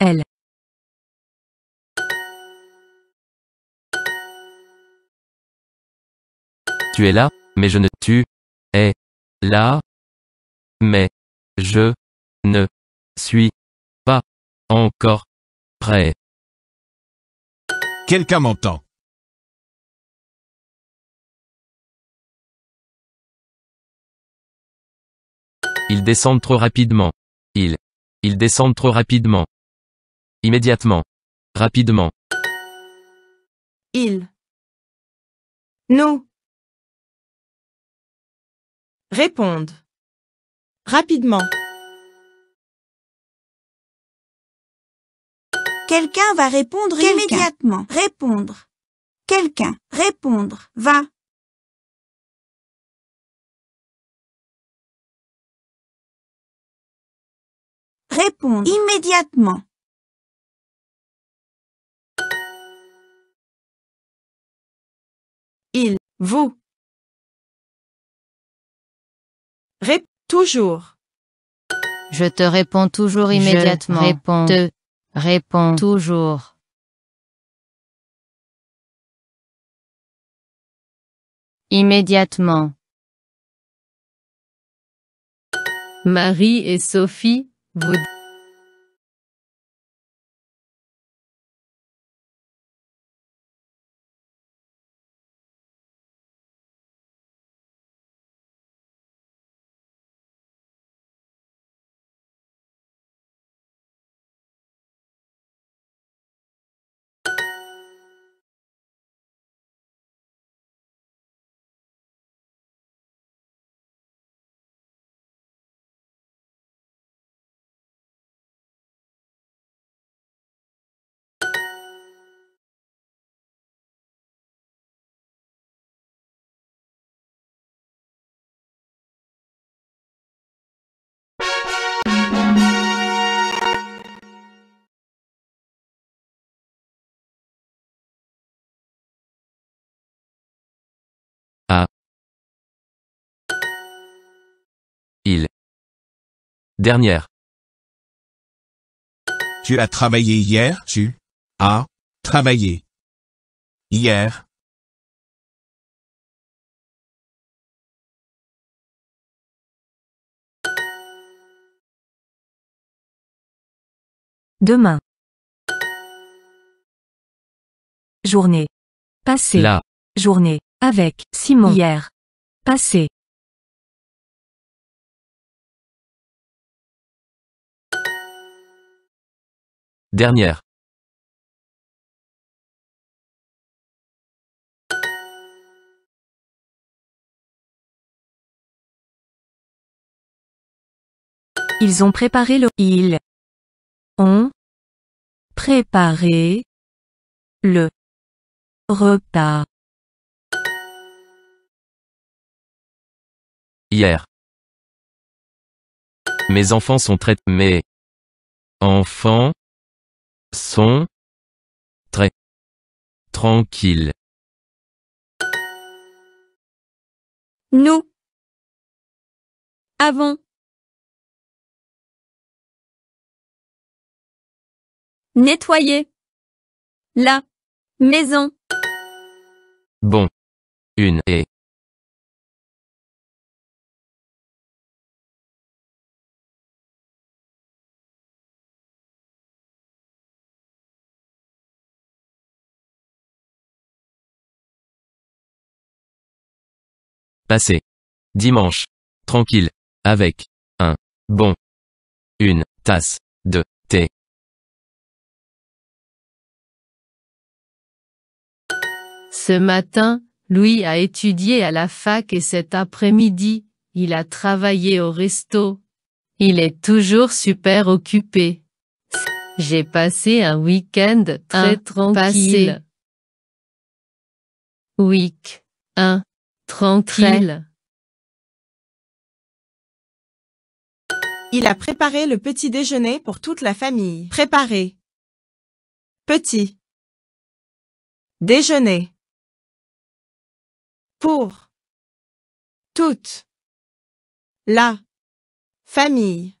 Elle. Tu es là, mais je ne tu es là, mais je ne suis pas encore prêt. Quelqu'un m'entend. Ils descendent trop rapidement. Ils. Ils descendent trop rapidement. Immédiatement. Rapidement. Il. Nous. Répondent. Rapidement. Quelqu'un va répondre immédiatement. Répondre. Quelqu'un. Répondre. Va. Répondre immédiatement. Il, vous. Rép toujours. Je te réponds toujours immédiatement. Je réponds. réponds toujours. Immédiatement. Marie et Sophie, vous Dernière. Tu as travaillé hier, tu as travaillé hier. Demain. Journée. Passée. La. Journée. Avec Simon. Hier. Passé. Dernière. Ils ont préparé le... Ils ont préparé le repas. Hier. Mes enfants sont très... Mes enfants très tranquille. Nous avons nettoyé la maison. Bon. Une et Passé. Dimanche. Tranquille. Avec. Un. Bon. Une. Tasse. De. Thé. Ce matin, Louis a étudié à la fac et cet après-midi, il a travaillé au resto. Il est toujours super occupé. J'ai passé un week-end très tranquille. Passé. Week 1 il a préparé le petit déjeuner pour toute la famille. Préparer. Petit. Déjeuner. Pour. Toute. La. Famille.